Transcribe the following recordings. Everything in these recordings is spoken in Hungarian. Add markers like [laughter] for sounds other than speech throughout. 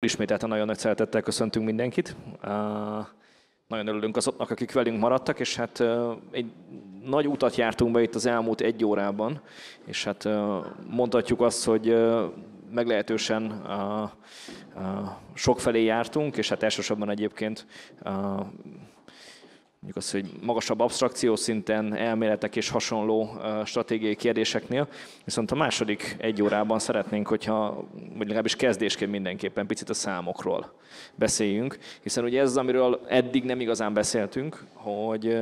Ismételten nagyon nagy szeretettel köszöntünk mindenkit. Nagyon örülünk azoknak, akik velünk maradtak, és hát egy nagy utat jártunk be itt az elmúlt egy órában, és hát mondhatjuk azt, hogy meglehetősen felé jártunk, és hát elsősorban egyébként mondjuk az hogy magasabb abstrakció szinten, elméletek és hasonló stratégiai kérdéseknél. Viszont a második egy órában szeretnénk, hogyha, vagy legalábbis kezdésként mindenképpen picit a számokról beszéljünk, hiszen ugye ez az, amiről eddig nem igazán beszéltünk, hogy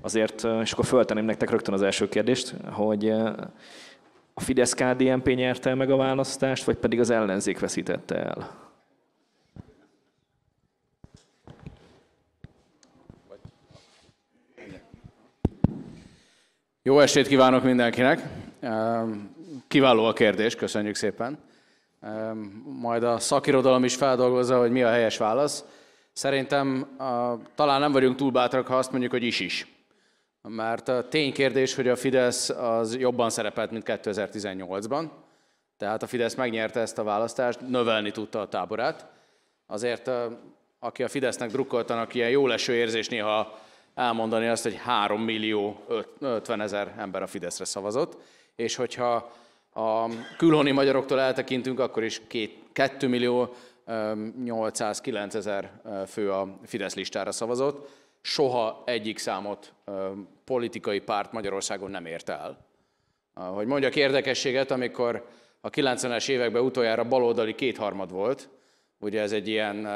azért, és akkor föltenném nektek rögtön az első kérdést, hogy a Fidesz-KDNP nyerte meg a választást, vagy pedig az ellenzék veszítette el? Jó estét kívánok mindenkinek! Kiváló a kérdés, köszönjük szépen. Majd a szakirodalom is feldolgozza, hogy mi a helyes válasz. Szerintem talán nem vagyunk túl bátrak, ha azt mondjuk, hogy is is. Mert a ténykérdés, hogy a Fidesz az jobban szerepelt, mint 2018-ban. Tehát a Fidesz megnyerte ezt a választást, növelni tudta a táborát. Azért, aki a Fidesznek drukkoltanak, ilyen jó leső érzés néha elmondani azt, hogy 3 millió 50 ezer ember a Fideszre szavazott, és hogyha a külhoni magyaroktól eltekintünk, akkor is 2 millió 809 ezer fő a Fidesz listára szavazott. Soha egyik számot politikai párt Magyarországon nem ért el. Hogy mondjak érdekességet, amikor a 90-es években utoljára baloldali kétharmad volt, ugye ez egy ilyen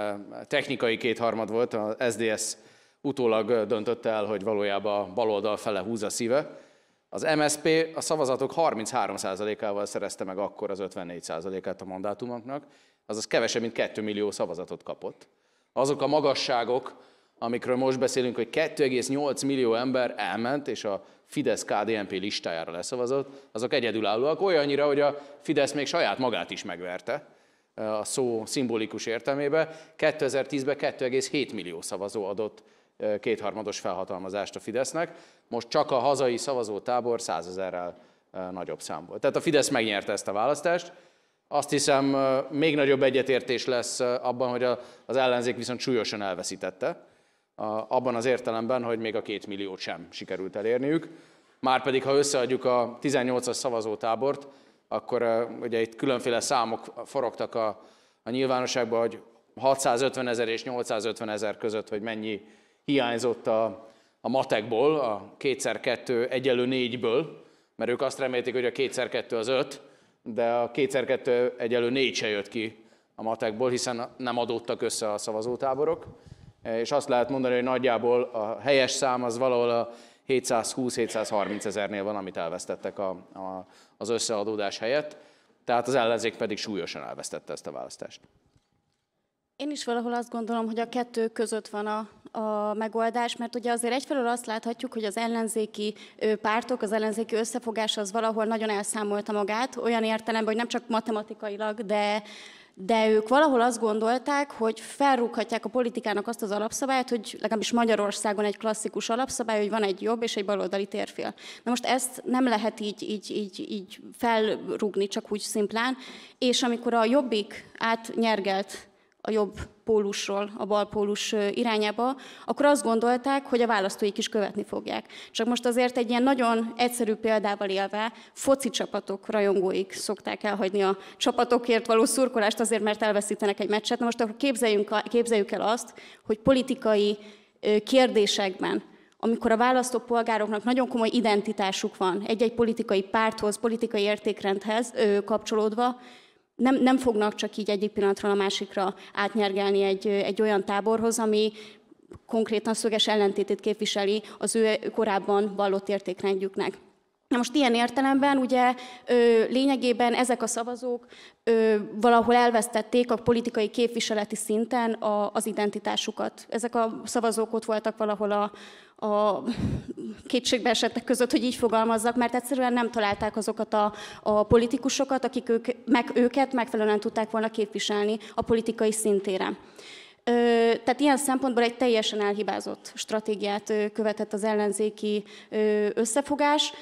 technikai kétharmad volt, az SDS utólag döntött el, hogy valójában baloldal fele húz a szíve. Az MSP a szavazatok 33%-ával szerezte meg akkor az 54%-át a mandátumoknak, azaz kevesebb, mint 2 millió szavazatot kapott. Azok a magasságok, amikről most beszélünk, hogy 2,8 millió ember elment, és a fidesz KDMP listájára leszavazott, azok egyedülállóak, olyannyira, hogy a Fidesz még saját magát is megverte a szó szimbolikus értelmébe. 2010-ben 2,7 millió szavazó adott kétharmados felhatalmazást a Fidesznek. Most csak a hazai szavazótábor százezerrel nagyobb szám volt. Tehát a Fidesz megnyerte ezt a választást. Azt hiszem, még nagyobb egyetértés lesz abban, hogy az ellenzék viszont súlyosan elveszítette. Abban az értelemben, hogy még a két milliót sem sikerült elérniük. Márpedig, ha összeadjuk a 18-as szavazótábort, akkor ugye itt különféle számok forogtak a, a nyilvánosságban, hogy 650 ezer és 850 ezer között, hogy mennyi hiányzott a, a matekból, a kétszer kettő egyelő négyből, mert ők azt remélték, hogy a kétszer kettő az öt, de a kétszer kettő egyelő négy se jött ki a matekból, hiszen nem adódtak össze a szavazótáborok. És azt lehet mondani, hogy nagyjából a helyes szám az valahol a 720-730 ezernél van, amit elvesztettek a, a, az összeadódás helyett. Tehát az ellenzék pedig súlyosan elvesztette ezt a választást. Én is valahol azt gondolom, hogy a kettő között van a, a megoldás, mert ugye azért egyfelől azt láthatjuk, hogy az ellenzéki pártok, az ellenzéki összefogás az valahol nagyon elszámolta magát, olyan értelemben, hogy nem csak matematikailag, de, de ők valahol azt gondolták, hogy felrúghatják a politikának azt az alapszabályt, hogy legalábbis Magyarországon egy klasszikus alapszabály, hogy van egy jobb és egy baloldali térfél. Na most ezt nem lehet így, így, így, így felrúgni csak úgy szimplán, és amikor a jobbik átnyergelt a jobb pólusról, a bal pólus irányába, akkor azt gondolták, hogy a választóik is követni fogják. Csak most azért egy ilyen nagyon egyszerű példával élve, foci csapatok rajongóik szokták elhagyni a csapatokért való szurkolást azért, mert elveszítenek egy meccset. Na most akkor képzeljünk, képzeljük el azt, hogy politikai kérdésekben amikor a választópolgároknak nagyon komoly identitásuk van egy-egy politikai párthoz, politikai értékrendhez kapcsolódva, nem, nem fognak csak így egyik pillanatról a másikra átnyergelni egy, egy olyan táborhoz, ami konkrétan szöges ellentétét képviseli az ő korábban vallott értékrendjüknek. Na most ilyen értelemben ugye ö, lényegében ezek a szavazók ö, valahol elvesztették a politikai képviseleti szinten a, az identitásukat. Ezek a szavazók ott voltak valahol a, a kétségbe esettek között, hogy így fogalmazzak, mert egyszerűen nem találták azokat a, a politikusokat, akik ők, meg őket megfelelően tudták volna képviselni a politikai szintére. Tehát ilyen szempontból egy teljesen elhibázott stratégiát követett az ellenzéki összefogás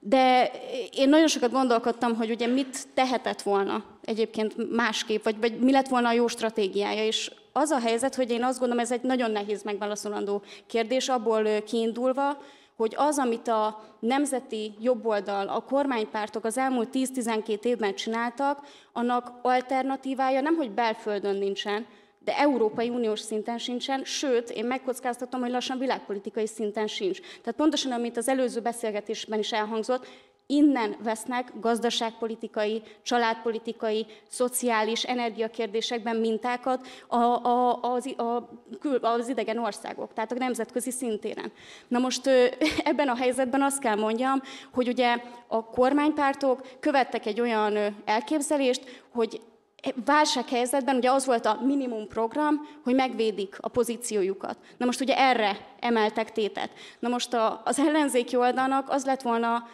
de én nagyon sokat gondolkodtam, hogy ugye mit tehetett volna egyébként másképp, vagy, vagy mi lett volna a jó stratégiája, és az a helyzet, hogy én azt gondolom, ez egy nagyon nehéz megválaszolandó kérdés, abból kiindulva, hogy az, amit a nemzeti jobboldal, a kormánypártok az elmúlt 10-12 évben csináltak, annak alternatívája nem, hogy belföldön nincsen, de Európai Uniós szinten sincsen, sőt, én megkockáztatom, hogy lassan világpolitikai szinten sincs. Tehát pontosan, amit az előző beszélgetésben is elhangzott, innen vesznek gazdaságpolitikai, családpolitikai, szociális, energiakérdésekben mintákat a, a, az, a, az idegen országok, tehát a nemzetközi szintéren. Na most [laughs] ebben a helyzetben azt kell mondjam, hogy ugye a kormánypártok követtek egy olyan elképzelést, hogy válsághelyzetben ugye az volt a minimum program, hogy megvédik a pozíciójukat. Na most ugye erre emeltek tétet. Na most a, az ellenzéki oldalnak az lett volna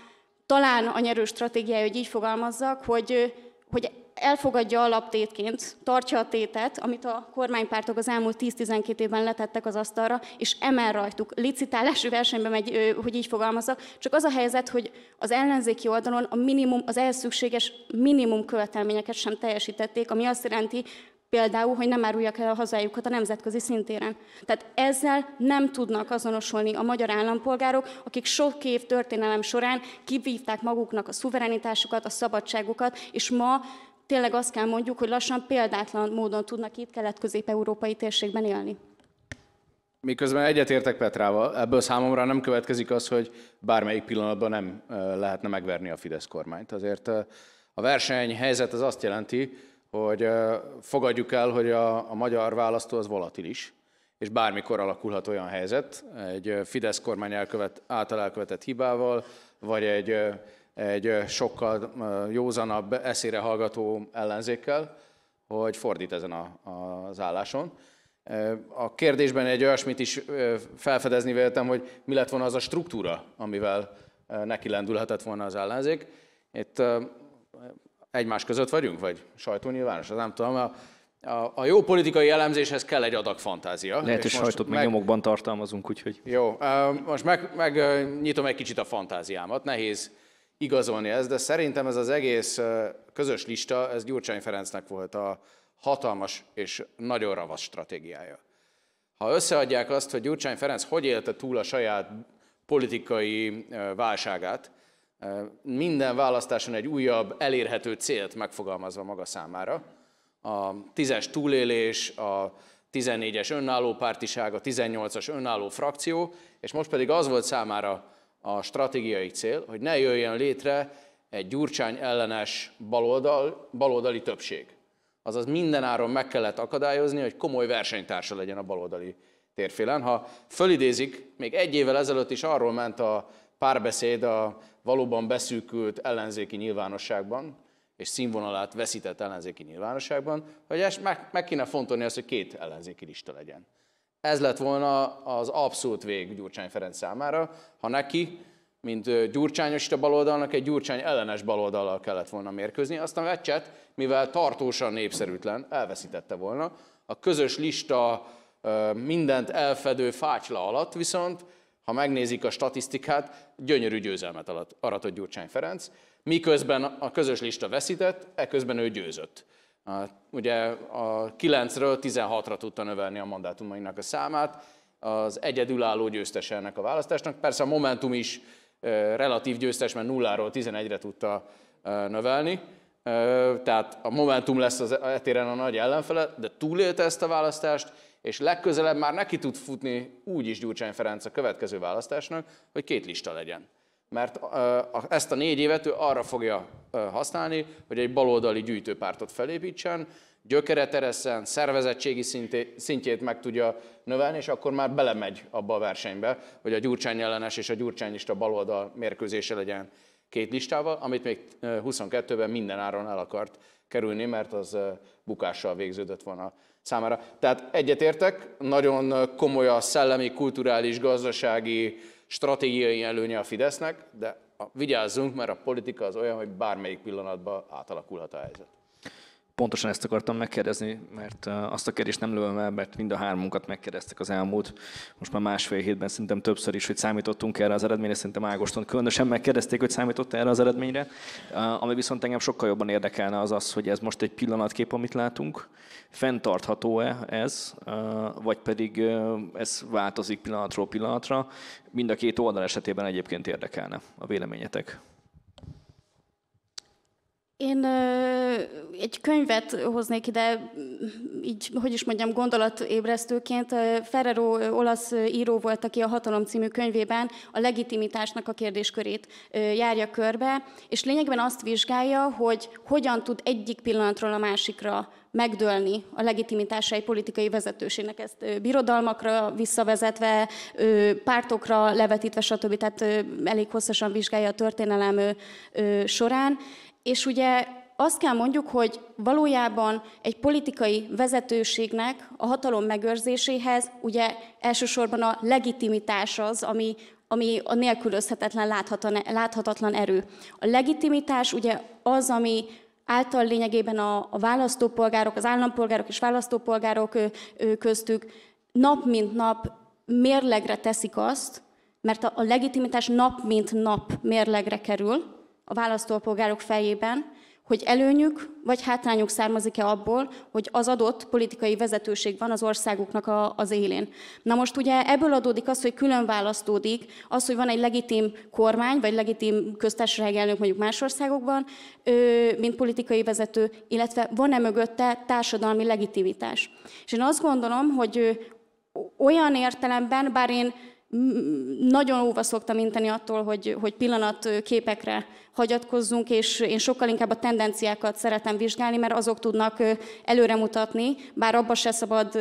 talán a nyerő stratégiája, hogy így fogalmazzak, hogy, hogy elfogadja alaptétként, tartja a tétet, amit a kormánypártok az elmúlt 10-12 évben letettek az asztalra, és emel rajtuk, licitálási versenybe megy, hogy így fogalmazok. csak az a helyzet, hogy az ellenzéki oldalon a minimum, az ehhez szükséges minimum követelményeket sem teljesítették, ami azt jelenti, például, hogy nem árulják el a hazájukat a nemzetközi szintéren. Tehát ezzel nem tudnak azonosulni a magyar állampolgárok, akik sok év történelem során kivívták maguknak a szuverenitásukat, a szabadságukat, és ma tényleg azt kell mondjuk, hogy lassan példátlan módon tudnak itt kelet-közép-európai térségben élni. Miközben egyetértek Petrával, ebből számomra nem következik az, hogy bármelyik pillanatban nem lehetne megverni a Fidesz kormányt. Azért a versenyhelyzet az azt jelenti, hogy fogadjuk el, hogy a, a magyar választó az volatilis, és bármikor alakulhat olyan helyzet, egy Fidesz kormány elkövet, által elkövetett hibával, vagy egy egy sokkal józanabb, eszére hallgató ellenzékkel, hogy fordít ezen a, az álláson. A kérdésben egy olyasmit is felfedezni véltem, hogy mi lett volna az a struktúra, amivel neki lendülhetett volna az ellenzék. Itt egymás között vagyunk, vagy sajtónyilvános, nem tudom. A, a, a jó politikai elemzéshez kell egy adag fantázia. Lehet, hogy sajtót meg nyomokban tartalmazunk, úgyhogy... Jó, most megnyitom meg, nyitom egy kicsit a fantáziámat. Nehéz igazolni ezt, de szerintem ez az egész közös lista, ez Gyurcsány Ferencnek volt a hatalmas és nagyon ravasz stratégiája. Ha összeadják azt, hogy Gyurcsány Ferenc hogy élte túl a saját politikai válságát, minden választáson egy újabb elérhető célt megfogalmazva maga számára, a tízes túlélés, a 14-es önálló pártiság, a 18-as önálló frakció, és most pedig az volt számára a stratégiai cél, hogy ne jöjjön létre egy gyurcsány ellenes baloldal, baloldali többség. Azaz mindenáron meg kellett akadályozni, hogy komoly versenytársa legyen a baloldali térfélen. Ha fölidézik, még egy évvel ezelőtt is arról ment a párbeszéd a valóban beszűkült ellenzéki nyilvánosságban, és színvonalát veszített ellenzéki nyilvánosságban, hogy meg, meg kéne fontolni azt, hogy két ellenzéki lista legyen. Ez lett volna az abszolút vég Gyurcsány Ferenc számára, ha neki, mint gyurcsányosista baloldalnak egy gyurcsány ellenes baloldallal kellett volna mérkőzni. Aztán meccset, mivel tartósan népszerűtlen, elveszítette volna. A közös lista mindent elfedő fácsla alatt viszont, ha megnézik a statisztikát, gyönyörű győzelmet aratott Gyurcsány Ferenc. Miközben a közös lista veszített, eközben ő győzött. Ugye a 9-ről 16-ra tudta növelni a mandátumainak a számát, az egyedülálló győztes ennek a választásnak. Persze a Momentum is relatív győztes, mert 0-ról 11-re tudta növelni. Tehát a Momentum lesz az etéren a nagy ellenfele, de túlélte ezt a választást, és legközelebb már neki tud futni úgy is Gyurcsány Ferenc a következő választásnak, hogy két lista legyen mert ezt a négy évet ő arra fogja használni, hogy egy baloldali gyűjtőpártot felépítsen, gyökere tereszen, szervezettségi szintjét meg tudja növelni, és akkor már belemegy abba a versenybe, hogy a gyurcsány ellenes és a gyurcsányista baloldal mérkőzése legyen két listával, amit még 22-ben minden áron el akart kerülni, mert az bukással végződött volna számára. Tehát egyetértek, nagyon komoly a szellemi, kulturális, gazdasági, stratégiai előnye a Fidesznek, de vigyázzunk, mert a politika az olyan, hogy bármelyik pillanatban átalakulhat a helyzet pontosan ezt akartam megkérdezni, mert azt a kérdést nem lövöm el, mert mind a hármunkat megkérdeztek az elmúlt, most már másfél hétben szerintem többször is, hogy számítottunk erre az eredményre, szerintem Ágoston különösen megkérdezték, hogy számított erre az eredményre. Ami viszont engem sokkal jobban érdekelne az az, hogy ez most egy pillanatkép, amit látunk, fenntartható-e ez, vagy pedig ez változik pillanatról pillanatra. Mind a két oldal esetében egyébként érdekelne a véleményetek. Én egy könyvet hoznék ide, így, hogy is mondjam, gondolatébresztőként. Ferrero olasz író volt, aki a Hatalom című könyvében a legitimitásnak a kérdéskörét járja körbe, és lényegben azt vizsgálja, hogy hogyan tud egyik pillanatról a másikra megdőlni a legitimitása egy politikai vezetőségnek, ezt birodalmakra visszavezetve, pártokra levetítve, stb. Tehát elég hosszasan vizsgálja a történelem során, és ugye azt kell mondjuk, hogy valójában egy politikai vezetőségnek a hatalom megőrzéséhez ugye elsősorban a legitimitás az, ami, ami a nélkülözhetetlen láthatatlan erő. A legitimitás ugye az, ami által lényegében a, a választópolgárok, az állampolgárok és választópolgárok köztük nap mint nap mérlegre teszik azt, mert a, a legitimitás nap mint nap mérlegre kerül, a választópolgárok fejében, hogy előnyük vagy hátrányuk származik-e abból, hogy az adott politikai vezetőség van az országuknak a, az élén. Na most ugye ebből adódik az, hogy külön választódik az, hogy van egy legitim kormány, vagy legitim köztársaság elnök mondjuk más országokban, ö, mint politikai vezető, illetve van-e mögötte társadalmi legitimitás. És én azt gondolom, hogy ö, olyan értelemben, bár én nagyon óva szoktam inteni attól, hogy, hogy pillanat képekre hagyatkozzunk, és én sokkal inkább a tendenciákat szeretem vizsgálni, mert azok tudnak előremutatni, bár abba se szabad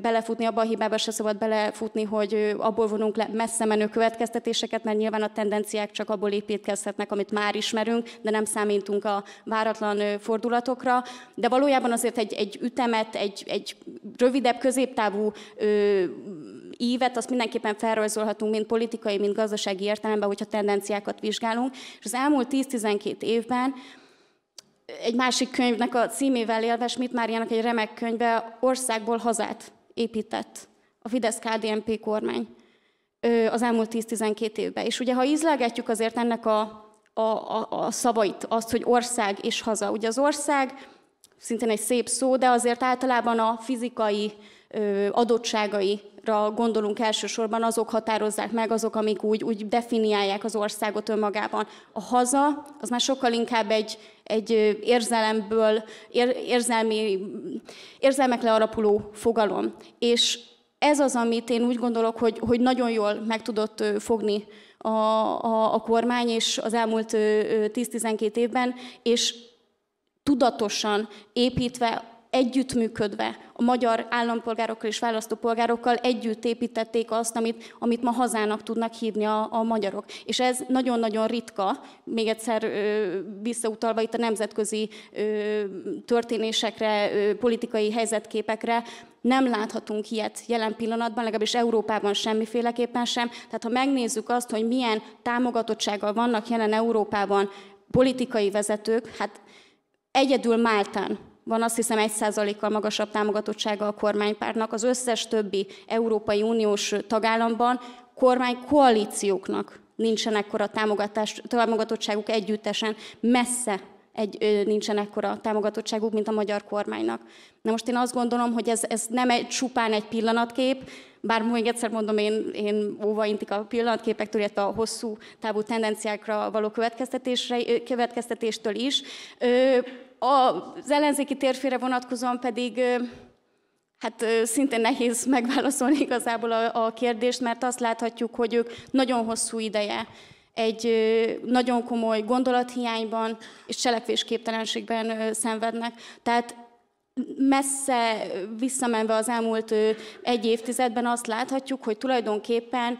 belefutni, abba a hibába se szabad belefutni, hogy abból vonunk le messze menő következtetéseket, mert nyilván a tendenciák csak abból építkezhetnek, amit már ismerünk, de nem számítunk a váratlan fordulatokra. De valójában azért egy, egy ütemet, egy, egy rövidebb, középtávú ívet, azt mindenképpen felrajzolhatunk, mind politikai, mind gazdasági értelemben, hogyha tendenciákat vizsgálunk. És az elmúlt 10-12 évben egy másik könyvnek a címével élve, már ilyenek egy remek könyve, Országból hazát épített a fidesz KDMP kormány az elmúlt 10-12 évben. És ugye, ha ízlelgetjük azért ennek a, a, a, a szavait, azt, hogy ország és haza. Ugye az ország szintén egy szép szó, de azért általában a fizikai adottságai ra gondolunk elsősorban, azok határozzák meg, azok, amik úgy, úgy definiálják az országot önmagában. A haza az már sokkal inkább egy, egy érzelemből, ér, érzelmi, érzelmek learapuló fogalom. És ez az, amit én úgy gondolok, hogy, hogy nagyon jól meg tudott fogni a, a, a kormány és az elmúlt 10-12 évben, és tudatosan építve együttműködve a magyar állampolgárokkal és választópolgárokkal együtt építették azt, amit, amit ma hazának tudnak hívni a, a magyarok. És ez nagyon-nagyon ritka, még egyszer ö, visszautalva itt a nemzetközi ö, történésekre, ö, politikai helyzetképekre, nem láthatunk ilyet jelen pillanatban, legalábbis Európában semmiféleképpen sem. Tehát ha megnézzük azt, hogy milyen támogatottsággal vannak jelen Európában politikai vezetők, hát egyedül Máltán van azt hiszem 1%-kal magasabb támogatottsága a kormánypárnak, az összes többi Európai Uniós tagállamban kormánykoalícióknak nincsen ekkora támogatás, támogatottságuk együttesen, messze egy, nincsen ekkora támogatottságuk, mint a magyar kormánynak. Na most én azt gondolom, hogy ez, ez nem egy, csupán egy pillanatkép, bár még egyszer mondom, én, én intik a pillanatképektől, illetve a hosszú távú tendenciákra való következtetésre, következtetéstől is. Az ellenzéki térfére vonatkozóan pedig Hát szintén nehéz megválaszolni igazából a, a kérdést, mert azt láthatjuk, hogy ők nagyon hosszú ideje egy nagyon komoly gondolathiányban és cselekvésképtelenségben szenvednek. Tehát messze visszamenve az elmúlt egy évtizedben azt láthatjuk, hogy tulajdonképpen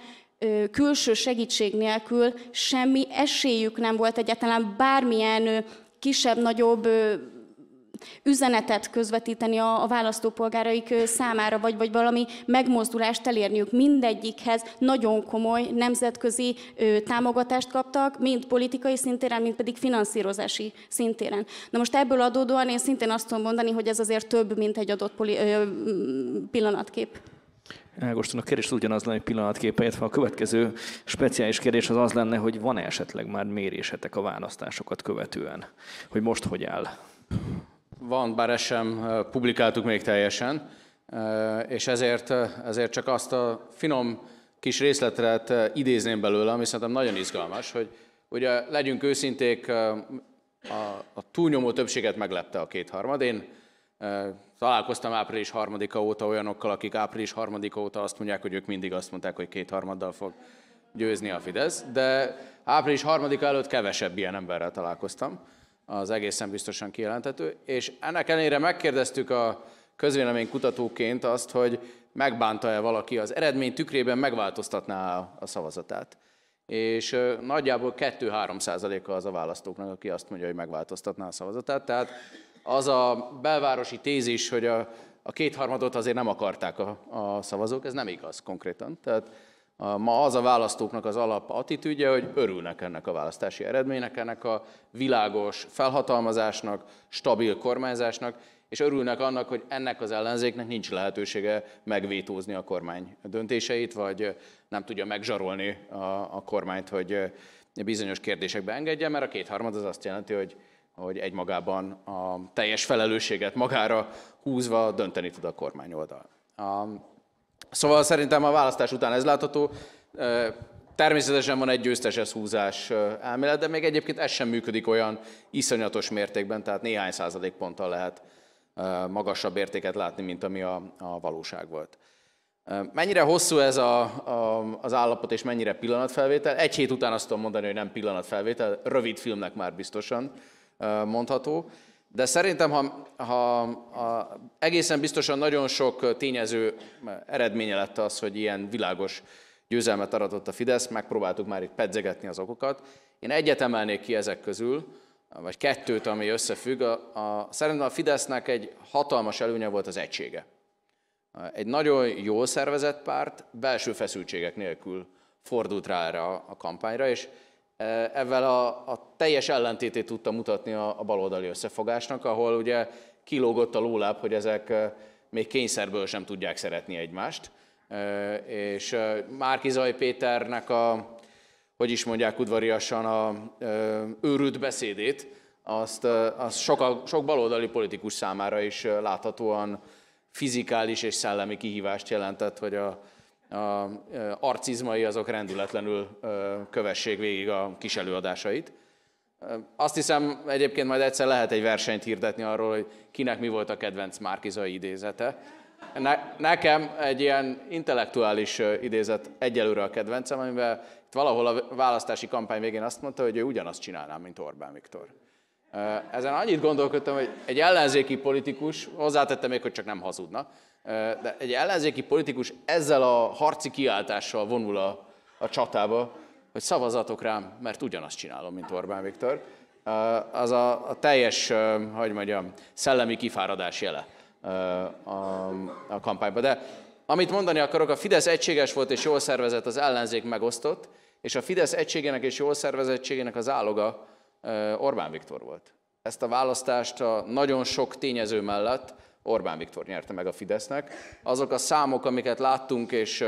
külső segítség nélkül semmi esélyük nem volt egyáltalán bármilyen kisebb-nagyobb üzenetet közvetíteni a, választópolgáraik számára, vagy, vagy valami megmozdulást elérniük. Mindegyikhez nagyon komoly nemzetközi támogatást kaptak, mind politikai szintéren, mind pedig finanszírozási szintéren. Na most ebből adódóan én szintén azt tudom mondani, hogy ez azért több, mint egy adott poli, pillanatkép. Ágostonnak kérdés ugyanaz lenne, hogy pillanatképeit, ha a következő speciális kérdés az az lenne, hogy van -e esetleg már mérésetek a választásokat követően? Hogy most hogy áll? Van, bár ezt sem publikáltuk még teljesen, és ezért, ezért csak azt a finom kis részletet idézném belőle, ami szerintem nagyon izgalmas, hogy ugye legyünk őszinték, a, a túlnyomó többséget meglepte a kétharmad. Én Találkoztam április harmadika óta olyanokkal, akik április harmadika óta azt mondják, hogy ők mindig azt mondták, hogy kétharmaddal fog győzni a Fidesz, de április harmadika előtt kevesebb ilyen emberrel találkoztam, az egészen biztosan kijelentető, és ennek ellenére megkérdeztük a közvélemény kutatóként azt, hogy megbánta-e valaki az eredmény tükrében megváltoztatná a szavazatát. És nagyjából 2-3 százaléka az a választóknak, aki azt mondja, hogy megváltoztatná a szavazatát, tehát az a belvárosi tézis, hogy a, a kétharmadot azért nem akarták a, a szavazók, ez nem igaz konkrétan. Tehát a, ma az a választóknak az alap attitűdje, hogy örülnek ennek a választási eredménynek, ennek a világos felhatalmazásnak, stabil kormányzásnak, és örülnek annak, hogy ennek az ellenzéknek nincs lehetősége megvétózni a kormány döntéseit, vagy nem tudja megzsarolni a, a kormányt, hogy bizonyos kérdésekbe engedje, mert a kétharmad az azt jelenti, hogy hogy egymagában a teljes felelősséget magára húzva dönteni tud a kormány oldal. Szóval szerintem a választás után ez látható. Természetesen van egy győztes húzás elmélet, de még egyébként ez sem működik olyan iszonyatos mértékben, tehát néhány századék ponttal lehet magasabb értéket látni, mint ami a, a valóság volt. Mennyire hosszú ez a, a, az állapot, és mennyire pillanatfelvétel? Egy hét után azt tudom mondani, hogy nem pillanatfelvétel, rövid filmnek már biztosan mondható. De szerintem, ha, ha a, egészen biztosan nagyon sok tényező eredménye lett az, hogy ilyen világos győzelmet aratott a Fidesz, megpróbáltuk már itt pedzegetni az okokat. Én egyet emelnék ki ezek közül, vagy kettőt, ami összefügg. A, a, szerintem a Fidesznek egy hatalmas előnye volt az egysége. Egy nagyon jól szervezett párt belső feszültségek nélkül fordult rá erre a, a kampányra, és ezzel a, a teljes ellentétét tudta mutatni a, a baloldali összefogásnak, ahol ugye kilógott a lóláb, hogy ezek még kényszerből sem tudják szeretni egymást. És Márki Zaj Péternek a, hogy is mondják udvariasan, a őrült beszédét, azt, azt sok, sok baloldali politikus számára is láthatóan fizikális és szellemi kihívást jelentett, hogy a, a arcizmai azok rendületlenül kövessék végig a kis előadásait. Azt hiszem, egyébként majd egyszer lehet egy versenyt hirdetni arról, hogy kinek mi volt a kedvenc Márkizai idézete. Ne, nekem egy ilyen intellektuális idézet egyelőre a kedvencem, amivel itt valahol a választási kampány végén azt mondta, hogy ő ugyanazt csinálná, mint Orbán Viktor. Ezen annyit gondolkodtam, hogy egy ellenzéki politikus, hozzátette még, hogy csak nem hazudna, de egy ellenzéki politikus ezzel a harci kiáltással vonul a, a csatába, hogy szavazatok rám, mert ugyanazt csinálom, mint Orbán Viktor. Az a, a teljes, hogy mondjam, szellemi kifáradás jele a, a kampányban. De amit mondani akarok, a Fidesz egységes volt és jól szervezett, az ellenzék megosztott, és a Fidesz egységének és jól szervezettségének az áloga Orbán Viktor volt. Ezt a választást a nagyon sok tényező mellett Orbán Viktor nyerte meg a Fidesznek. Azok a számok, amiket láttunk, és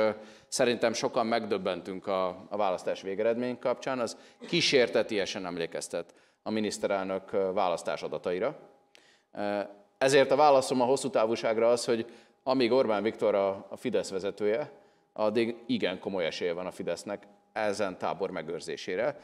szerintem sokan megdöbbentünk a, a választás végeredmény kapcsán, az kísértetiesen emlékeztet a miniszterelnök választás adataira. Ezért a válaszom a hosszú távúságra az, hogy amíg Orbán Viktor a, a Fidesz vezetője, addig igen komoly esélye van a Fidesznek ezen tábor megőrzésére.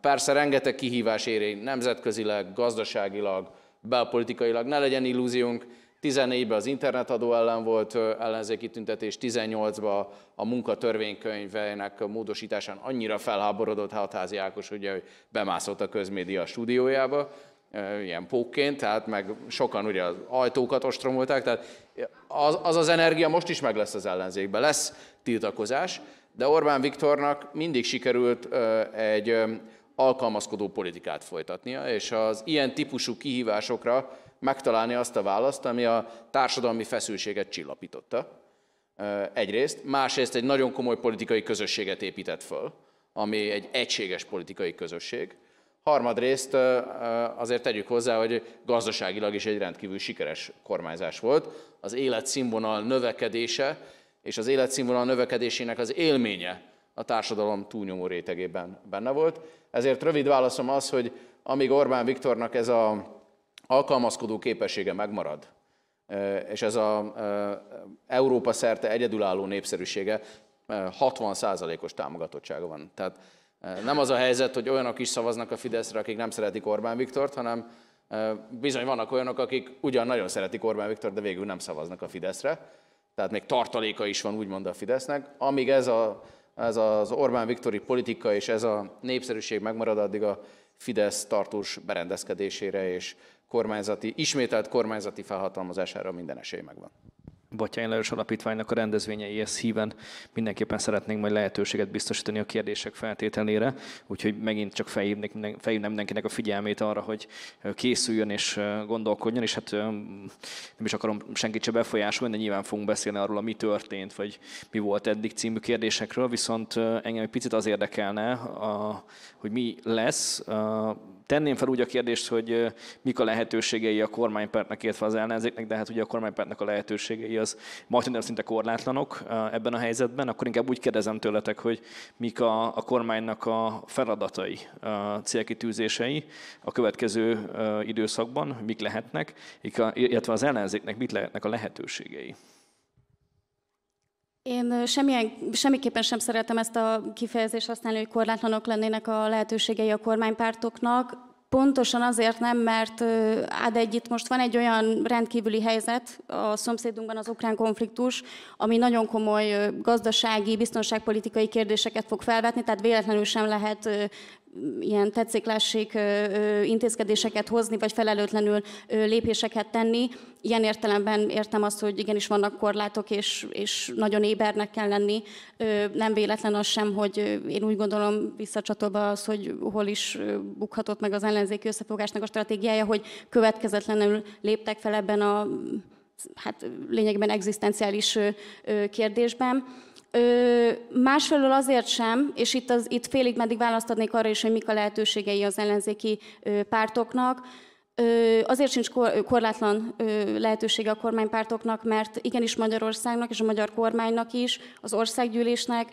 Persze rengeteg kihívás éri nemzetközileg, gazdaságilag, belpolitikailag ne legyen illúziónk. 14-ben az internetadó ellen volt ellenzéki tüntetés, 18-ban a munkatörvénykönyvének módosításán annyira felháborodott Hatházi Ákos, ugye, hogy bemászott a közmédia stúdiójába, ilyen pókként, tehát meg sokan ugye az ajtókat ostromolták, tehát az, az az energia most is meg lesz az ellenzékben, lesz tiltakozás, de Orbán Viktornak mindig sikerült egy alkalmazkodó politikát folytatnia, és az ilyen típusú kihívásokra megtalálni azt a választ, ami a társadalmi feszültséget csillapította. Egyrészt, másrészt egy nagyon komoly politikai közösséget épített föl, ami egy egységes politikai közösség. Harmadrészt azért tegyük hozzá, hogy gazdaságilag is egy rendkívül sikeres kormányzás volt. Az életszínvonal növekedése és az életszínvonal növekedésének az élménye a társadalom túlnyomó rétegében benne volt. Ezért rövid válaszom az, hogy amíg Orbán Viktornak ez a alkalmazkodó képessége megmarad, és ez a Európa szerte egyedülálló népszerűsége 60%-os támogatottsága van. Tehát nem az a helyzet, hogy olyanok is szavaznak a Fideszre, akik nem szeretik Orbán Viktort, hanem bizony vannak olyanok, akik ugyan nagyon szeretik Orbán Viktort, de végül nem szavaznak a Fideszre. Tehát még tartaléka is van úgymond a Fidesznek. Amíg ez a ez az Orbán Viktori politika és ez a népszerűség megmarad addig a Fidesz tartós berendezkedésére és kormányzati, ismételt kormányzati felhatalmazására minden esély megvan. Batyány Lajos Alapítványnak a rendezvényeihez híven mindenképpen szeretnénk majd lehetőséget biztosítani a kérdések feltételére, úgyhogy megint csak felhívnám mindenkinek a figyelmét arra, hogy készüljön és gondolkodjon, és hát nem is akarom senkit se befolyásolni, de nyilván fogunk beszélni arról, ami történt, vagy mi volt eddig című kérdésekről, viszont engem egy picit az érdekelne, a, hogy mi lesz, a, Tenném fel úgy a kérdést, hogy mik a lehetőségei a kormánypártnak, illetve az ellenzéknek, de hát ugye a kormánypártnak a lehetőségei az majdnem szinte korlátlanok ebben a helyzetben, akkor inkább úgy kérdezem tőletek, hogy mik a, a kormánynak a feladatai, a célkitűzései a következő időszakban, mik lehetnek, illetve az ellenzéknek mit lehetnek a lehetőségei. Én semmilyen, semmiképpen sem szeretem ezt a kifejezést használni, hogy korlátlanok lennének a lehetőségei a kormánypártoknak. Pontosan azért nem, mert hát egy itt most van egy olyan rendkívüli helyzet a szomszédunkban az ukrán konfliktus, ami nagyon komoly gazdasági, biztonságpolitikai kérdéseket fog felvetni, tehát véletlenül sem lehet ilyen tetszéklásség intézkedéseket hozni, vagy felelőtlenül lépéseket tenni. Ilyen értelemben értem azt, hogy igenis vannak korlátok, és, és nagyon ébernek kell lenni. Nem véletlen az sem, hogy én úgy gondolom visszacsatolva az, hogy hol is bukhatott meg az ellenzéki összefogásnak a stratégiája, hogy következetlenül léptek fel ebben a hát lényegben egzisztenciális kérdésben. Ö, másfelől azért sem, és itt, az, itt félig meddig választ adnék arra is, hogy mik a lehetőségei az ellenzéki ö, pártoknak, Azért sincs korlátlan lehetősége a kormánypártoknak, mert igenis Magyarországnak és a magyar kormánynak is, az országgyűlésnek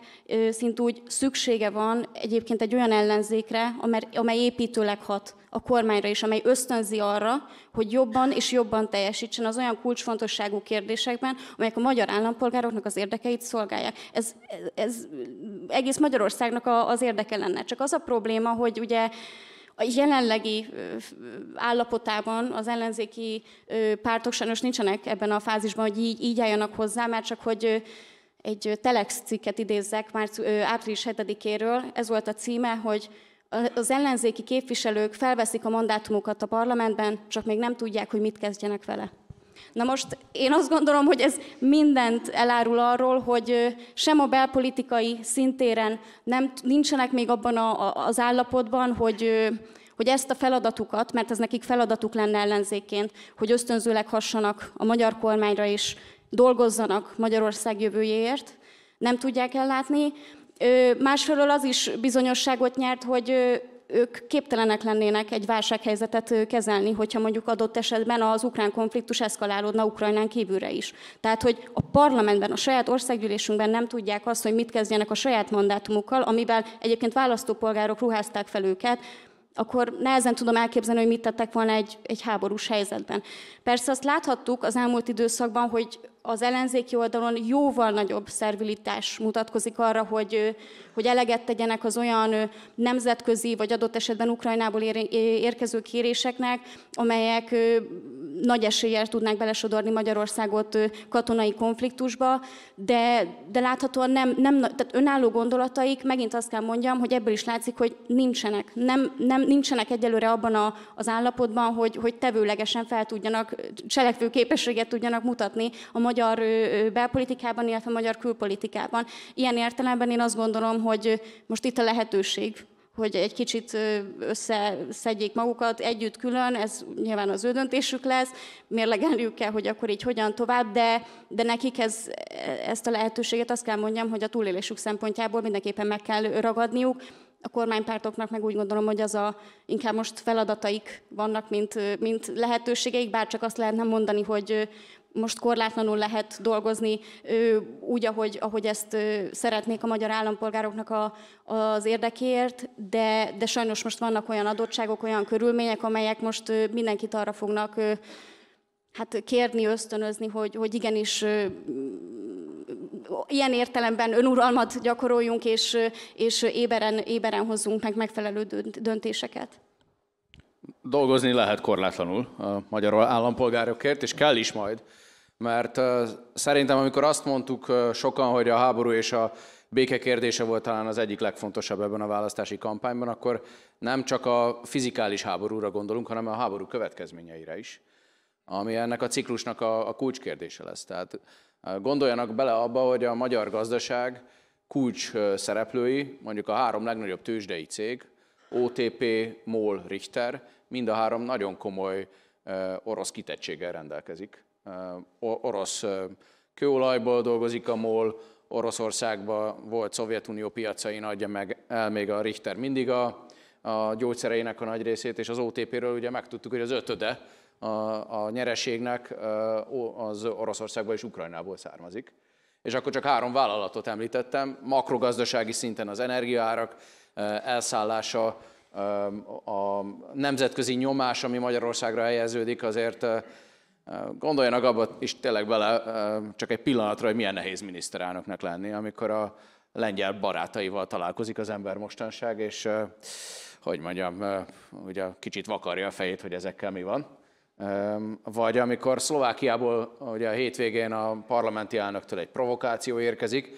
szintúgy szüksége van egyébként egy olyan ellenzékre, amely építőleg hat a kormányra is, amely ösztönzi arra, hogy jobban és jobban teljesítsen az olyan kulcsfontosságú kérdésekben, amelyek a magyar állampolgároknak az érdekeit szolgálják. Ez, ez egész Magyarországnak az érdeke lenne. Csak az a probléma, hogy ugye a jelenlegi állapotában az ellenzéki pártok sajnos nincsenek ebben a fázisban, hogy így, így álljanak hozzá, mert csak hogy egy Telex cikket idézzek már április 7-éről, ez volt a címe, hogy az ellenzéki képviselők felveszik a mandátumokat a parlamentben, csak még nem tudják, hogy mit kezdjenek vele. Na most én azt gondolom, hogy ez mindent elárul arról, hogy sem a belpolitikai szintéren nem, nincsenek még abban a, a, az állapotban, hogy, hogy ezt a feladatukat, mert ez nekik feladatuk lenne ellenzéként, hogy ösztönzőleg hassanak a magyar kormányra is, dolgozzanak Magyarország jövőjéért, nem tudják ellátni. Másfelől az is bizonyosságot nyert, hogy ők képtelenek lennének egy válsághelyzetet kezelni, hogyha mondjuk adott esetben az ukrán konfliktus eszkalálódna Ukrajnán kívülre is. Tehát, hogy a parlamentben, a saját országgyűlésünkben nem tudják azt, hogy mit kezdjenek a saját mandátumukkal, amivel egyébként választópolgárok ruházták fel őket, akkor nehezen tudom elképzelni, hogy mit tettek volna egy, egy háborús helyzetben. Persze azt láthattuk az elmúlt időszakban, hogy az ellenzéki oldalon jóval nagyobb szervilitás mutatkozik arra, hogy, hogy eleget tegyenek az olyan nemzetközi, vagy adott esetben Ukrajnából érkező kéréseknek, amelyek nagy eséllyel tudnák belesodorni Magyarországot katonai konfliktusba, de, de láthatóan nem, nem, tehát önálló gondolataik, megint azt kell mondjam, hogy ebből is látszik, hogy nincsenek. Nem, nem, nincsenek egyelőre abban a, az állapotban, hogy, hogy tevőlegesen fel tudjanak, képességet tudjanak mutatni a magyar belpolitikában, illetve a magyar külpolitikában. Ilyen értelemben én azt gondolom, hogy most itt a lehetőség, hogy egy kicsit összeszedjék magukat együtt külön, ez nyilván az ő döntésük lesz, mérlegelniük kell, hogy akkor így hogyan tovább, de, de nekik ez, ezt a lehetőséget azt kell mondjam, hogy a túlélésük szempontjából mindenképpen meg kell ragadniuk. A kormánypártoknak meg úgy gondolom, hogy az a inkább most feladataik vannak, mint, mint lehetőségeik, bár csak azt lehetne mondani, hogy most korlátlanul lehet dolgozni úgy, ahogy, ahogy ezt szeretnék a magyar állampolgároknak a, az érdekéért, de, de sajnos most vannak olyan adottságok, olyan körülmények, amelyek most mindenkit arra fognak hát kérni, ösztönözni, hogy, hogy igenis ilyen értelemben önuralmat gyakoroljunk, és, és éberen, éberen hozzunk meg megfelelő döntéseket dolgozni lehet korlátlanul a magyar állampolgárokért, és kell is majd. Mert szerintem, amikor azt mondtuk sokan, hogy a háború és a béke kérdése volt talán az egyik legfontosabb ebben a választási kampányban, akkor nem csak a fizikális háborúra gondolunk, hanem a háború következményeire is, ami ennek a ciklusnak a, kulcskérdése lesz. Tehát gondoljanak bele abba, hogy a magyar gazdaság kulcs szereplői, mondjuk a három legnagyobb tőzsdei cég, OTP, MOL, Richter, mind a három nagyon komoly orosz kitettséggel rendelkezik. Orosz kőolajból dolgozik a MOL, Oroszországban volt Szovjetunió piacain adja meg el még a Richter mindig a, a gyógyszereinek a nagy részét, és az OTP-ről ugye megtudtuk, hogy az ötöde a, a nyereségnek az Oroszországból és Ukrajnából származik. És akkor csak három vállalatot említettem, makrogazdasági szinten az energiaárak, elszállása, a nemzetközi nyomás, ami Magyarországra helyeződik, azért gondoljanak abba is tényleg bele csak egy pillanatra, hogy milyen nehéz miniszterelnöknek lenni, amikor a lengyel barátaival találkozik az ember mostanság, és hogy mondjam, ugye kicsit vakarja a fejét, hogy ezekkel mi van. Vagy amikor Szlovákiából ugye a hétvégén a parlamenti elnöktől egy provokáció érkezik,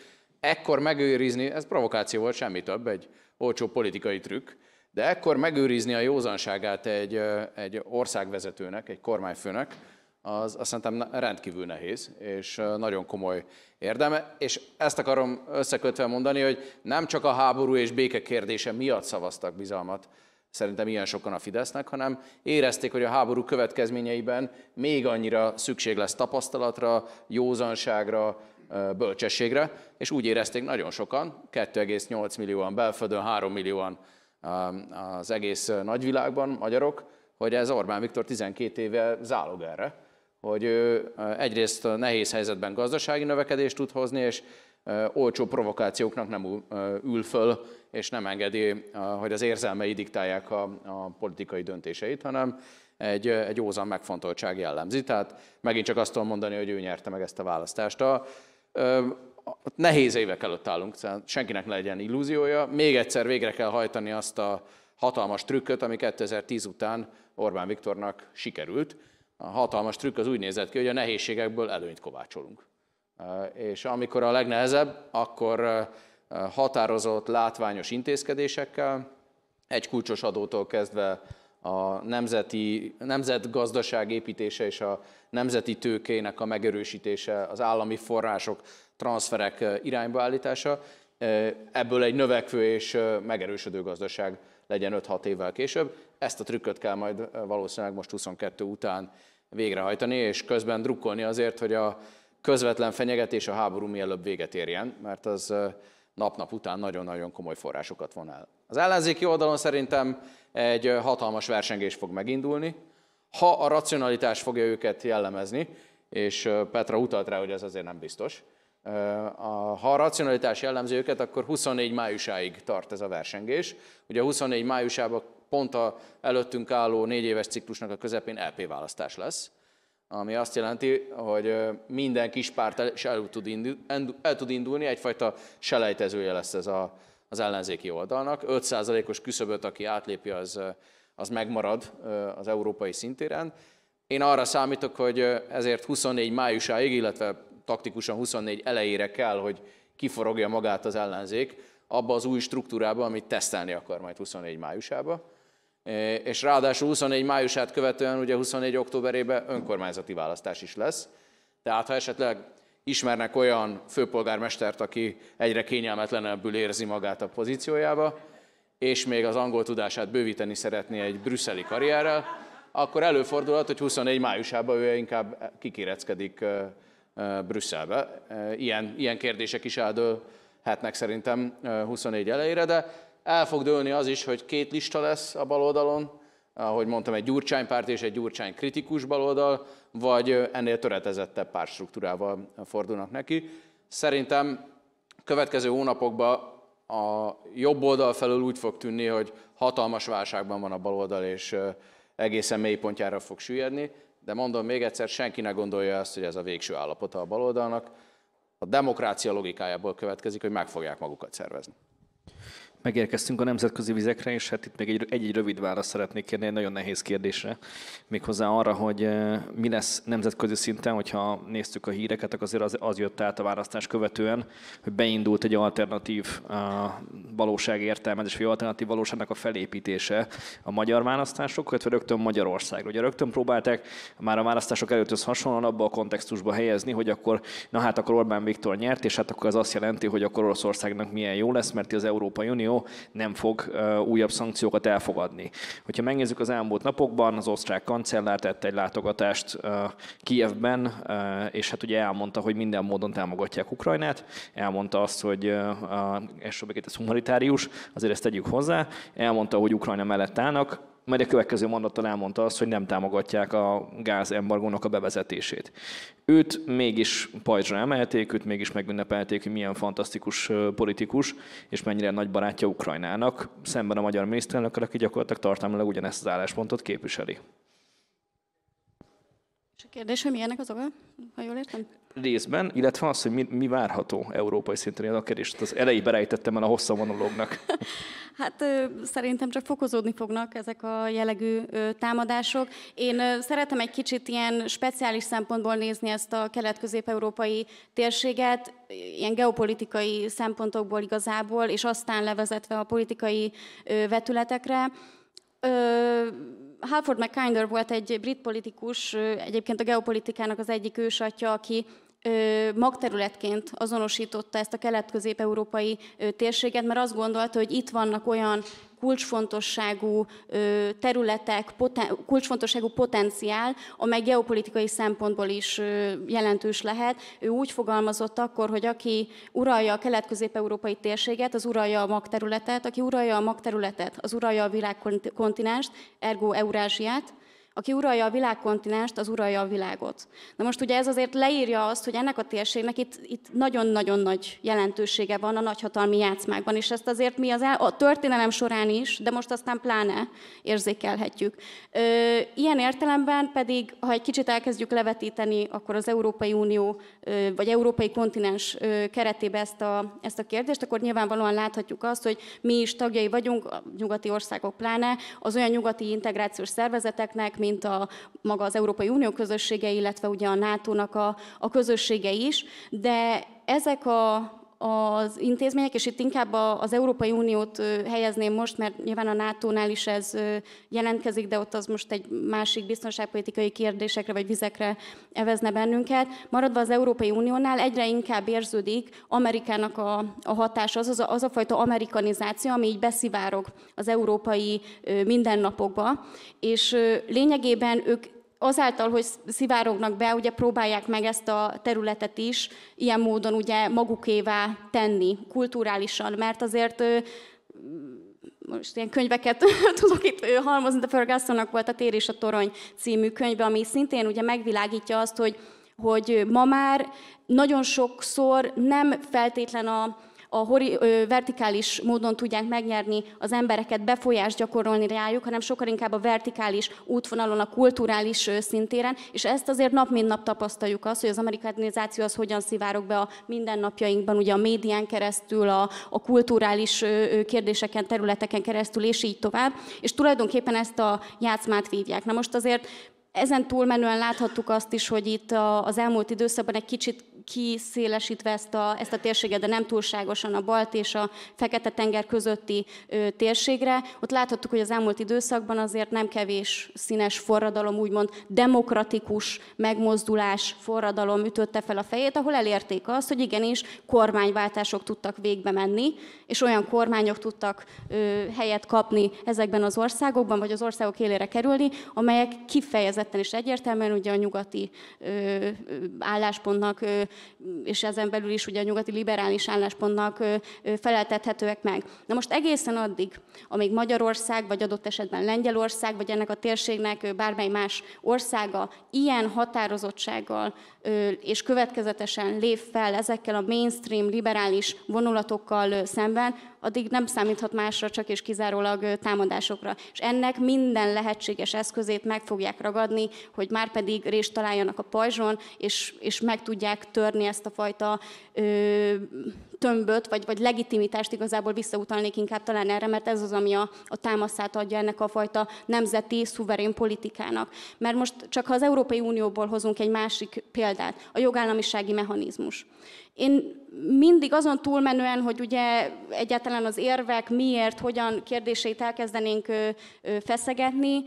ekkor megőrizni, ez provokáció volt, semmi több, egy olcsó politikai trükk, de ekkor megőrizni a józanságát egy, egy országvezetőnek, egy kormányfőnek, az azt szerintem rendkívül nehéz, és nagyon komoly érdeme. És ezt akarom összekötve mondani, hogy nem csak a háború és béke kérdése miatt szavaztak bizalmat szerintem ilyen sokan a Fidesznek, hanem érezték, hogy a háború következményeiben még annyira szükség lesz tapasztalatra, józanságra, bölcsességre, és úgy érezték nagyon sokan, 2,8 millióan belföldön, 3 millióan az egész nagyvilágban magyarok, hogy ez Orbán Viktor 12 éve zálog erre, hogy ő egyrészt nehéz helyzetben gazdasági növekedést tud hozni, és olcsó provokációknak nem ül föl, és nem engedi, hogy az érzelmei diktálják a, a politikai döntéseit, hanem egy, egy ózan megfontoltság jellemzi. Tehát megint csak azt tudom mondani, hogy ő nyerte meg ezt a választást. A, nehéz évek előtt állunk, szóval senkinek ne legyen illúziója. Még egyszer végre kell hajtani azt a hatalmas trükköt, ami 2010 után Orbán Viktornak sikerült. A hatalmas trükk az úgy nézett ki, hogy a nehézségekből előnyt kovácsolunk. És amikor a legnehezebb, akkor határozott, látványos intézkedésekkel, egy kulcsos adótól kezdve a nemzeti, nemzetgazdaság építése és a nemzeti tőkének a megerősítése, az állami források, transferek eh, állítása, eh, ebből egy növekvő és eh, megerősödő gazdaság legyen 5-6 évvel később. Ezt a trükköt kell majd valószínűleg most 22 után végrehajtani, és közben drukkolni azért, hogy a közvetlen fenyegetés a háború mielőbb véget érjen, mert az nap-nap után nagyon-nagyon komoly forrásokat von el. Az ellenzéki oldalon szerintem egy hatalmas versengés fog megindulni, ha a racionalitás fogja őket jellemezni, és Petra utalt rá, hogy ez azért nem biztos. Ha a racionalitás jellemzi őket, akkor 24 májusáig tart ez a versengés. Ugye a 24 májusában pont a előttünk álló négy éves ciklusnak a közepén LP e választás lesz, ami azt jelenti, hogy minden kis párt el, tud, el tud indulni, egyfajta selejtezője lesz ez a, az ellenzéki oldalnak. 5%-os küszöböt, aki átlépi, az, az megmarad az európai szintéren. Én arra számítok, hogy ezért 24 májusáig, illetve taktikusan 24 elejére kell, hogy kiforogja magát az ellenzék abba az új struktúrába, amit tesztelni akar majd 24 májusába. És ráadásul 24 májusát követően ugye 24 októberében önkormányzati választás is lesz. Tehát ha esetleg ismernek olyan főpolgármestert, aki egyre kényelmetlenebbül érzi magát a pozíciójába, és még az angol tudását bővíteni szeretné egy brüsszeli karrierrel, akkor előfordulhat, hogy 24 májusában ő inkább kikéreckedik Brüsszelbe. Ilyen, ilyen kérdések is eldőlhetnek szerintem 24 elejére, de el fog dőlni az is, hogy két lista lesz a baloldalon, ahogy mondtam, egy gyurcsánypárt és egy gyurcsány kritikus baloldal, vagy ennél töretezettebb párstruktúrával fordulnak neki. Szerintem következő hónapokban a jobb oldal felől úgy fog tűnni, hogy hatalmas válságban van a bal oldal és egészen mély pontjára fog süllyedni, de mondom még egyszer, senki ne gondolja azt, hogy ez a végső állapota a baloldalnak. A demokrácia logikájából következik, hogy meg fogják magukat szervezni. Megérkeztünk a nemzetközi vizekre, és hát itt még egy, egy, egy rövid választ szeretnék kérni egy nagyon nehéz kérdésre, méghozzá arra, hogy mi lesz nemzetközi szinten, hogyha néztük a híreket, akkor azért az, az jött át a választás követően, hogy beindult egy alternatív a valóság értelmezés, vagy alternatív valóságnak a felépítése a magyar választások, illetve rögtön Magyarország. Ugye rögtön próbálták már a választások előtt az hasonlóan abba a kontextusba helyezni, hogy akkor, na hát akkor Orbán Viktor nyert, és hát akkor az azt jelenti, hogy akkor Oroszországnak milyen jó lesz, mert az Európai Unió Unió nem fog újabb szankciókat elfogadni. Hogyha megnézzük az elmúlt napokban, az osztrák kancellár tett egy látogatást Kijevben, és hát ugye elmondta, hogy minden módon támogatják Ukrajnát, Elmondta azt, hogy elsősorban ez humanitárius, azért ezt tegyük hozzá, elmondta, hogy Ukrajna mellett állnak, majd a következő mondattal elmondta azt, hogy nem támogatják a gázembargónak a bevezetését. Őt mégis pajzsra emelték, őt mégis megünnepelték, hogy milyen fantasztikus politikus, és mennyire nagy barátja Ukrajnának, szemben a magyar miniszterelnökkel, aki gyakorlatilag tartalmilag ugyanezt az álláspontot képviseli. Kérdés, hogy milyenek azok, ha jól értem? Részben, illetve az, hogy mi, mi várható európai szinten a kérdést. Az elejébe rejtettem el a hosszabb monológnak. [laughs] hát szerintem csak fokozódni fognak ezek a jellegű támadások. Én szeretem egy kicsit ilyen speciális szempontból nézni ezt a kelet-közép-európai térséget, ilyen geopolitikai szempontokból igazából, és aztán levezetve a politikai vetületekre Halford McKinder volt egy brit politikus, egyébként a geopolitikának az egyik ősatja, aki magterületként azonosította ezt a kelet-közép-európai térséget, mert azt gondolta, hogy itt vannak olyan kulcsfontosságú területek, poten, kulcsfontosságú potenciál, amely geopolitikai szempontból is jelentős lehet. Ő úgy fogalmazott akkor, hogy aki uralja a kelet-közép-európai térséget, az uralja a magterületet, aki uralja a magterületet, az uralja a világkontinást, ergo Eurázsiát, aki uralja a világkontinást, az uralja a világot. Na most ugye ez azért leírja azt, hogy ennek a térségnek itt, itt nagyon-nagyon nagy jelentősége van a nagyhatalmi játszmákban, és ezt azért mi az el, a történelem során is, de most aztán pláne érzékelhetjük. Ö, ilyen értelemben pedig, ha egy kicsit elkezdjük levetíteni, akkor az Európai Unió ö, vagy Európai Kontinens ö, ezt a, ezt a kérdést, akkor nyilvánvalóan láthatjuk azt, hogy mi is tagjai vagyunk, a nyugati országok pláne, az olyan nyugati integrációs szervezeteknek, mint a maga az Európai Unió közössége, illetve ugye a NATO-nak a, a közössége is, de ezek a az intézmények, és itt inkább az Európai Uniót helyezném most, mert nyilván a NATO-nál is ez jelentkezik, de ott az most egy másik biztonságpolitikai kérdésekre vagy vizekre evezne bennünket. Maradva az Európai Uniónál egyre inkább érződik Amerikának a, a hatása, az, az, a, az a fajta amerikanizáció, ami így beszivárog az európai mindennapokba, és lényegében ők azáltal, hogy szivárognak be, ugye próbálják meg ezt a területet is ilyen módon ugye magukévá tenni kulturálisan, mert azért most ilyen könyveket [laughs] tudok itt halmozni, de Fergusonnak volt a Tér és a Torony című könyve, ami szintén ugye megvilágítja azt, hogy, hogy ma már nagyon sokszor nem feltétlen a, a hori, ö, vertikális módon tudják megnyerni az embereket, befolyást gyakorolni rájuk, hanem sokkal inkább a vertikális útvonalon, a kulturális ö, szintéren, és ezt azért nap mint nap tapasztaljuk azt, hogy az amerikanizáció az hogyan szivárok be a mindennapjainkban, ugye a médián keresztül, a, a kulturális ö, kérdéseken, területeken keresztül, és így tovább, és tulajdonképpen ezt a játszmát vívják. Na most azért ezen túlmenően láthattuk azt is, hogy itt az elmúlt időszakban egy kicsit kiszélesítve ezt a, ezt a térséget, de nem túlságosan a Balt és a Fekete-tenger közötti ö, térségre. Ott láthattuk, hogy az elmúlt időszakban azért nem kevés színes forradalom, úgymond demokratikus megmozdulás forradalom ütötte fel a fejét, ahol elérték azt, hogy igenis kormányváltások tudtak végbe menni, és olyan kormányok tudtak ö, helyet kapni ezekben az országokban, vagy az országok élére kerülni, amelyek kifejezetten és egyértelműen ugye a nyugati ö, álláspontnak ö, és ezen belül is ugye a nyugati liberális álláspontnak feleltethetőek meg. Na most egészen addig, amíg Magyarország, vagy adott esetben Lengyelország, vagy ennek a térségnek bármely más országa ilyen határozottsággal és következetesen lép fel ezekkel a mainstream liberális vonulatokkal szemben, addig nem számíthat másra, csak és kizárólag támadásokra. És ennek minden lehetséges eszközét meg fogják ragadni, hogy már pedig részt találjanak a pajzson, és, és meg tudják tör kitörni ezt a fajta ö, tömböt, vagy, vagy legitimitást igazából visszautalnék inkább talán erre, mert ez az, ami a, a támaszát adja ennek a fajta nemzeti, szuverén politikának. Mert most csak ha az Európai Unióból hozunk egy másik példát, a jogállamisági mechanizmus. Én mindig azon túlmenően, hogy ugye egyáltalán az érvek miért, hogyan kérdéseit elkezdenénk feszegetni,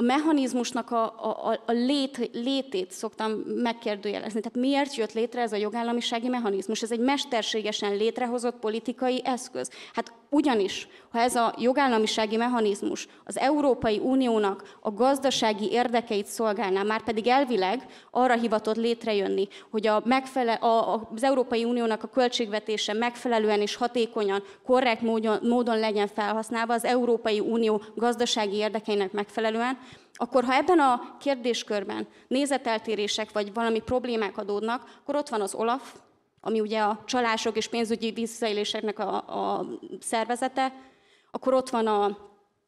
a mechanizmusnak a, a, a lét, létét szoktam megkérdőjelezni. Tehát miért jött létre ez a jogállamisági mechanizmus? Ez egy mesterségesen létrehozott politikai eszköz. Hát ugyanis, ha ez a jogállamisági mechanizmus az Európai Uniónak a gazdasági érdekeit szolgálná, már pedig elvileg arra hivatott létrejönni, hogy a megfele, a, az Európai Uniónak a költségvetése megfelelően és hatékonyan, korrekt módon, módon legyen felhasználva az Európai Unió gazdasági érdekeinek megfelelően, akkor ha ebben a kérdéskörben nézeteltérések vagy valami problémák adódnak, akkor ott van az OLAF, ami ugye a csalások és pénzügyi visszaéléseknek a, a szervezete, akkor ott van a,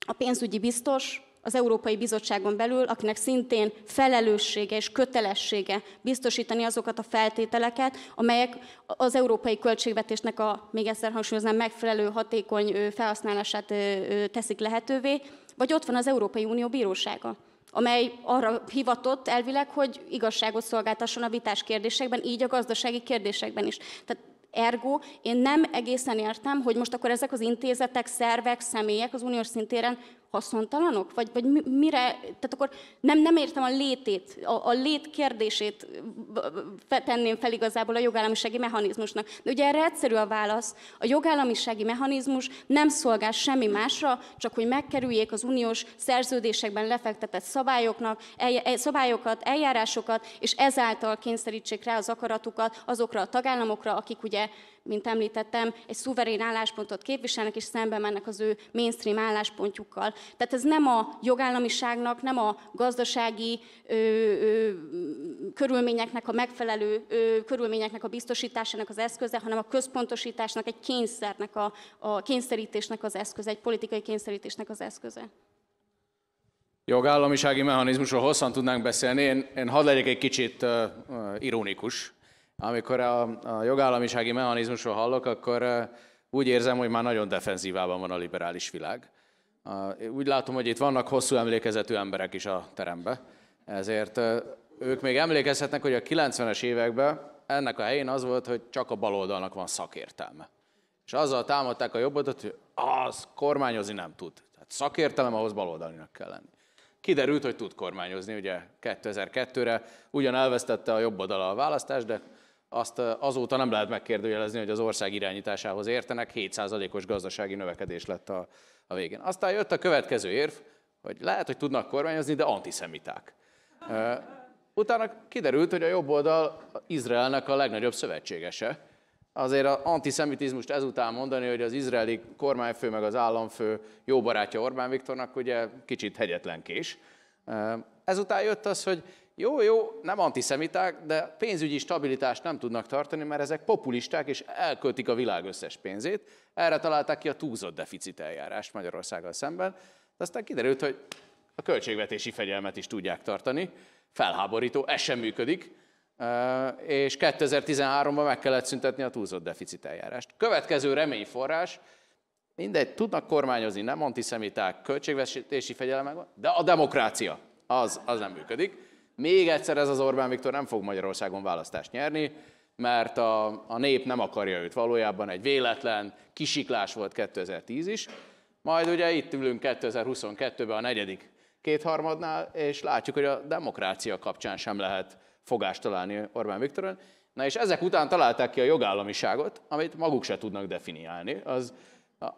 a pénzügyi biztos, az Európai Bizottságon belül, akinek szintén felelőssége és kötelessége biztosítani azokat a feltételeket, amelyek az európai költségvetésnek a, még egyszer hangsúlyoznám, megfelelő hatékony felhasználását teszik lehetővé, vagy ott van az Európai Unió Bírósága amely arra hivatott elvileg, hogy igazságot szolgáltasson a vitás kérdésekben, így a gazdasági kérdésekben is. Tehát Ergo, én nem egészen értem, hogy most akkor ezek az intézetek, szervek, személyek az uniós szintéren haszontalanok? Vagy, vagy mire, tehát akkor nem, nem értem a létét, a, a lét kérdését tenném fel igazából a jogállamisági mechanizmusnak. De ugye erre egyszerű a válasz. A jogállamisági mechanizmus nem szolgál semmi másra, csak hogy megkerüljék az uniós szerződésekben lefektetett szabályoknak, el, e, szabályokat, eljárásokat, és ezáltal kényszerítsék rá az akaratukat azokra a tagállamokra, akik ugye mint említettem, egy szuverén álláspontot képviselnek, és szembe mennek az ő mainstream álláspontjukkal. Tehát ez nem a jogállamiságnak, nem a gazdasági ö, ö, körülményeknek a megfelelő ö, körülményeknek a biztosításának az eszköze, hanem a központosításnak, egy kényszernek, a, a kényszerítésnek az eszköze, egy politikai kényszerítésnek az eszköze. Jogállamisági mechanizmusról hosszan tudnánk beszélni, én, én hadd legyek egy kicsit uh, ironikus amikor a, a jogállamisági mechanizmusról hallok, akkor eh, úgy érzem, hogy már nagyon defenzívában van a liberális világ. Úgy látom, hogy itt vannak hosszú emlékezetű emberek is a teremben, ezért eh, ők még emlékezhetnek, hogy a 90-es években ennek a helyén az volt, hogy csak a baloldalnak van szakértelme. És azzal támadták a jobbodat, hogy az kormányozni nem tud. Tehát szakértelem ahhoz baloldalinak kell lenni. Kiderült, hogy tud kormányozni, ugye 2002-re ugyan elvesztette a jobb oldala a választást, de azt azóta nem lehet megkérdőjelezni, hogy az ország irányításához értenek, 7%-os gazdasági növekedés lett a, a végén. Aztán jött a következő érv, hogy lehet, hogy tudnak kormányozni, de antiszemiták. Utána kiderült, hogy a jobb oldal Izraelnek a legnagyobb szövetségese. Azért az antiszemitizmust ezután mondani, hogy az izraeli kormányfő meg az államfő jó barátja Orbán Viktornak, ugye kicsit hegyetlen kés. Ezután jött az, hogy jó, jó, nem antiszemiták, de pénzügyi stabilitást nem tudnak tartani, mert ezek populisták, és elköltik a világ összes pénzét. Erre találták ki a túlzott deficit eljárást Magyarországgal szemben, de aztán kiderült, hogy a költségvetési fegyelmet is tudják tartani. Felháborító, ez sem működik, és 2013-ban meg kellett szüntetni a túlzott deficit eljárást. Következő reményforrás, mindegy, tudnak kormányozni, nem antiszemiták, költségvetési fegyelem, de a demokrácia, az, az nem működik. Még egyszer ez az Orbán Viktor nem fog Magyarországon választást nyerni, mert a, a nép nem akarja őt valójában, egy véletlen kisiklás volt 2010 is. Majd ugye itt ülünk 2022-ben a negyedik kétharmadnál, és látjuk, hogy a demokrácia kapcsán sem lehet fogást találni Orbán Viktoron. Na és ezek után találták ki a jogállamiságot, amit maguk se tudnak definiálni. Az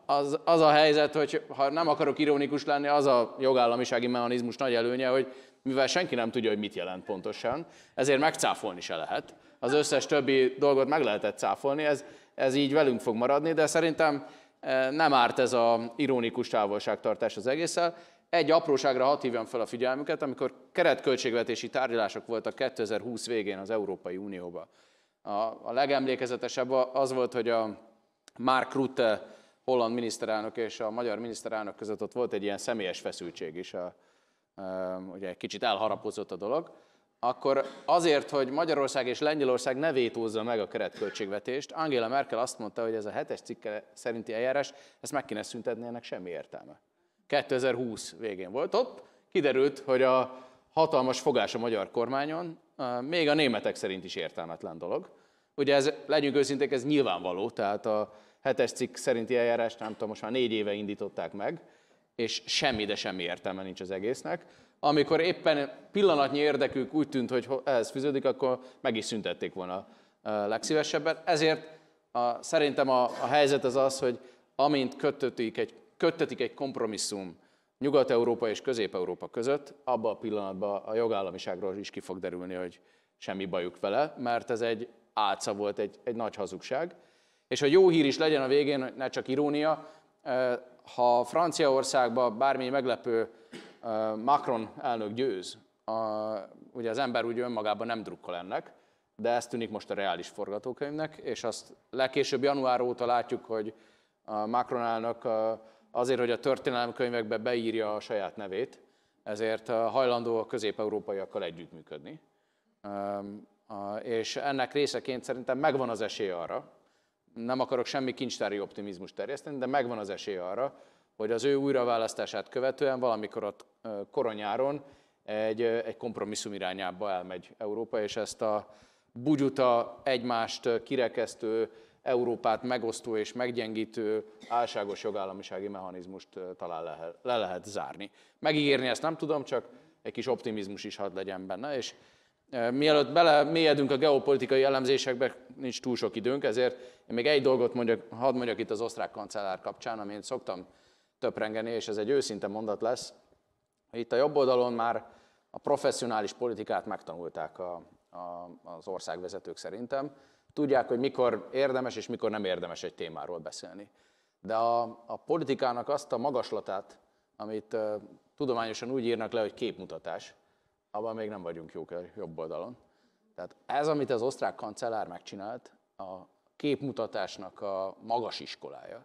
az, az a helyzet, hogy ha nem akarok ironikus lenni, az a jogállamisági mechanizmus nagy előnye, hogy mivel senki nem tudja, hogy mit jelent pontosan, ezért megcáfolni se lehet. Az összes többi dolgot meg lehetett cáfolni, ez, ez így velünk fog maradni, de szerintem eh, nem árt ez a ironikus távolságtartás az egésszel. Egy apróságra hat hívjam fel a figyelmüket, amikor keretköltségvetési tárgyalások voltak 2020 végén az Európai Unióban. A, a legemlékezetesebb az volt, hogy a Mark Rutte holland miniszterelnök és a magyar miniszterelnök között ott volt egy ilyen személyes feszültség is, a, a, ugye kicsit elharapozott a dolog, akkor azért, hogy Magyarország és Lengyelország ne vétózza meg a keretköltségvetést, Angela Merkel azt mondta, hogy ez a hetes cikke szerinti eljárás, ezt meg kéne szüntetni, ennek semmi értelme. 2020 végén volt ott, kiderült, hogy a hatalmas fogás a magyar kormányon, még a németek szerint is értelmetlen dolog. Ugye ez, legyünk őszinték, ez nyilvánvaló, tehát a hetes cikk szerinti eljárást, nem tudom, most már négy éve indították meg, és semmi, de semmi értelme nincs az egésznek. Amikor éppen pillanatnyi érdekük úgy tűnt, hogy ehhez fűződik, akkor meg is szüntették volna legszívesebben. Ezért a, szerintem a, a helyzet az az, hogy amint kötötik egy, köttetik egy kompromisszum Nyugat-Európa és Közép-Európa között, abban a pillanatban a jogállamiságról is ki fog derülni, hogy semmi bajuk vele, mert ez egy álca volt, egy, egy nagy hazugság. És a jó hír is legyen a végén, ne csak irónia, ha Franciaországban bármi meglepő Macron elnök győz, a, ugye az ember úgy önmagában nem drukkol ennek, de ez tűnik most a reális forgatókönyvnek, és azt legkésőbb január óta látjuk, hogy a Macron elnök azért, hogy a történelemkönyvekbe beírja a saját nevét, ezért hajlandó a közép-európaiakkal együttműködni. És ennek részeként szerintem megvan az esély arra, nem akarok semmi kincstári optimizmust terjeszteni, de megvan az esély arra, hogy az ő újraválasztását követően valamikor ott koronyáron egy, egy kompromisszum irányába elmegy Európa, és ezt a bugyuta, egymást kirekesztő, Európát megosztó és meggyengítő álságos jogállamisági mechanizmust talán le, le lehet zárni. Megígérni ezt nem tudom, csak egy kis optimizmus is hadd legyen benne, és Mielőtt bele mélyedünk a geopolitikai elemzésekbe, nincs túl sok időnk, ezért én még egy dolgot mondjak, hadd mondjak itt az osztrák kancellár kapcsán, amit szoktam töprengeni, és ez egy őszinte mondat lesz. Itt a jobb oldalon már a professzionális politikát megtanulták a, a, az országvezetők szerintem. Tudják, hogy mikor érdemes és mikor nem érdemes egy témáról beszélni. De a, a politikának azt a magaslatát, amit uh, tudományosan úgy írnak le, hogy képmutatás, abban még nem vagyunk jók a jobb oldalon. Tehát ez, amit az osztrák kancellár megcsinált, a képmutatásnak a magas iskolája,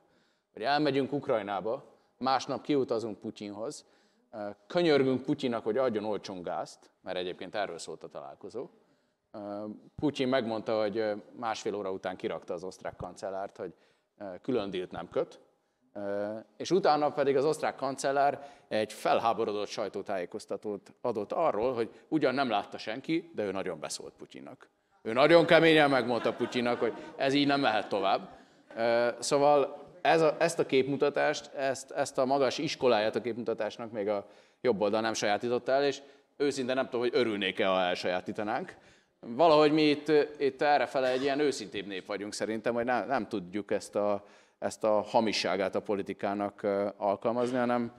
hogy elmegyünk Ukrajnába, másnap kiutazunk Putyinhoz, könyörgünk Putyinak, hogy adjon olcsón gázt, mert egyébként erről szólt a találkozó. Putyin megmondta, hogy másfél óra után kirakta az osztrák kancellárt, hogy külön dílt nem köt, és utána pedig az osztrák kancellár egy felháborodott sajtótájékoztatót adott arról, hogy ugyan nem látta senki, de ő nagyon beszólt Putyinnak. Ő nagyon keményen megmondta Putyinnak, hogy ez így nem mehet tovább. Szóval ez a, ezt a képmutatást, ezt, ezt a magas iskoláját a képmutatásnak még a jobb oldal nem sajátította el, és őszinte nem tudom, hogy örülnék-e, ha elsajátítanánk. Valahogy mi itt, itt errefele egy ilyen őszintébb nép vagyunk szerintem, hogy nem, nem tudjuk ezt a, ezt a hamiságát a politikának alkalmazni, hanem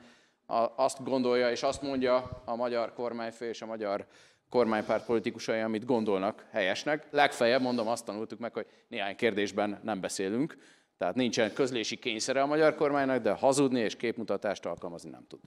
azt gondolja és azt mondja a magyar kormányfő és a magyar kormánypárt politikusai, amit gondolnak helyesnek. Legfeljebb, mondom, azt tanultuk meg, hogy néhány kérdésben nem beszélünk, tehát nincsen közlési kényszere a magyar kormánynak, de hazudni és képmutatást alkalmazni nem tud.